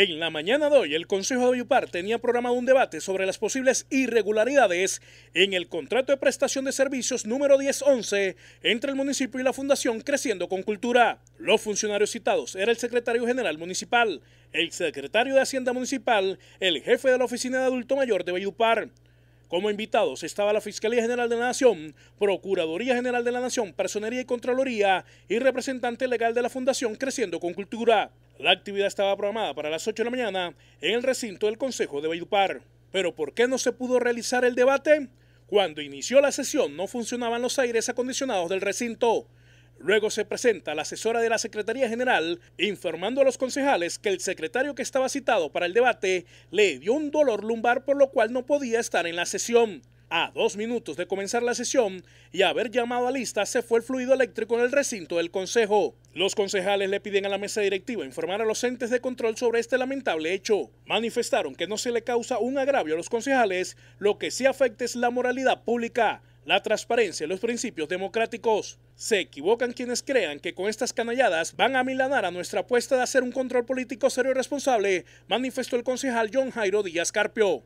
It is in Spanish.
En la mañana de hoy, el Consejo de Vellupar tenía programado un debate sobre las posibles irregularidades en el contrato de prestación de servicios número 1011 entre el municipio y la Fundación Creciendo con Cultura. Los funcionarios citados era el secretario general municipal, el secretario de Hacienda Municipal, el jefe de la Oficina de Adulto Mayor de Vellupar. Como invitados estaba la Fiscalía General de la Nación, Procuraduría General de la Nación, Personería y Contraloría y representante legal de la Fundación Creciendo con Cultura. La actividad estaba programada para las 8 de la mañana en el recinto del Consejo de Bayupar. Pero ¿por qué no se pudo realizar el debate? Cuando inició la sesión no funcionaban los aires acondicionados del recinto. Luego se presenta la asesora de la Secretaría General informando a los concejales que el secretario que estaba citado para el debate le dio un dolor lumbar por lo cual no podía estar en la sesión. A dos minutos de comenzar la sesión y haber llamado a lista, se fue el fluido eléctrico en el recinto del Consejo. Los concejales le piden a la mesa directiva informar a los entes de control sobre este lamentable hecho. Manifestaron que no se le causa un agravio a los concejales, lo que sí afecta es la moralidad pública la transparencia y los principios democráticos. Se equivocan quienes crean que con estas canalladas van a milanar a nuestra apuesta de hacer un control político serio y responsable, manifestó el concejal John Jairo Díaz Carpio.